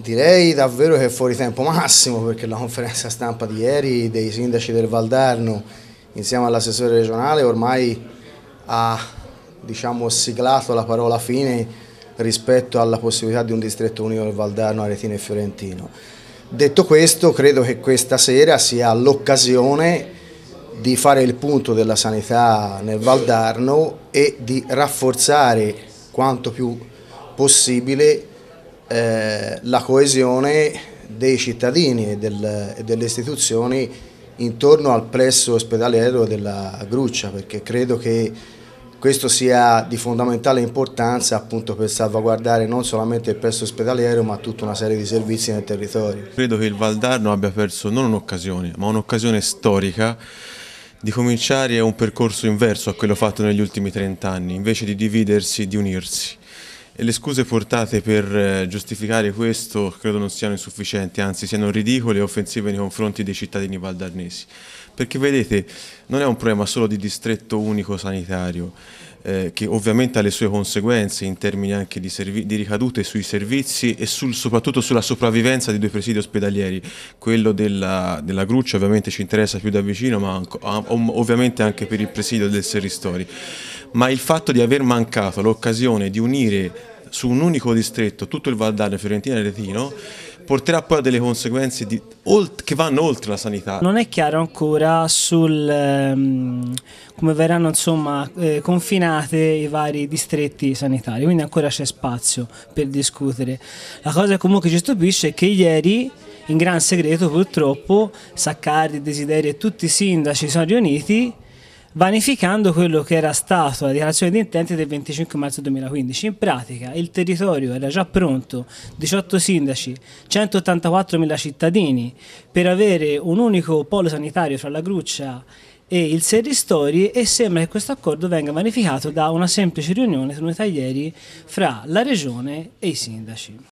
Direi davvero che è fuori tempo massimo perché la conferenza stampa di ieri dei sindaci del Valdarno insieme all'assessore regionale ormai ha diciamo, siglato la parola fine rispetto alla possibilità di un distretto unico del Valdarno, Aretino e Fiorentino. Detto questo credo che questa sera sia l'occasione di fare il punto della sanità nel Valdarno e di rafforzare quanto più possibile eh, la coesione dei cittadini e, del, e, delle istituzioni intorno al presso ospedaliero della Gruccia perché credo che questo sia di fondamentale importanza appunto per salvaguardare non solamente il presso ospedaliero ma tutta una serie di servizi nel territorio. Credo che il Valdarno abbia perso non un'occasione ma un'occasione storica di cominciare un percorso inverso a quello fatto negli ultimi 30 anni invece di dividersi, di unirsi. E le scuse portate per eh, giustificare questo credo non siano insufficienti, anzi siano ridicole e offensive nei confronti dei cittadini valdarnesi. Perché vedete, non è un problema solo di distretto unico sanitario, eh, che ovviamente ha le sue conseguenze in termini anche di, di ricadute sui servizi e sul, soprattutto sulla sopravvivenza di due presidi ospedalieri. Quello della, della Gruccia ovviamente ci interessa più da vicino, ma ovviamente anche per il presidio del Serristori. Ma il fatto di aver mancato l'occasione di unire su un unico distretto, tutto il Valdare, Fiorentina e Retino, porterà poi a delle conseguenze di, che vanno oltre la sanità. Non è chiaro ancora sul ehm, come verranno insomma, eh, confinate i vari distretti sanitari, quindi ancora c'è spazio per discutere. La cosa comunque ci stupisce è che ieri in gran segreto purtroppo Saccardi, Desideri e tutti i sindaci sono riuniti vanificando quello che era stato la dichiarazione di intenti del 25 marzo 2015. In pratica il territorio era già pronto, 18 sindaci, 184.000 cittadini, per avere un unico polo sanitario fra la Gruccia e il Serristori e sembra che questo accordo venga vanificato da una semplice riunione tenuta ieri fra la Regione e i sindaci.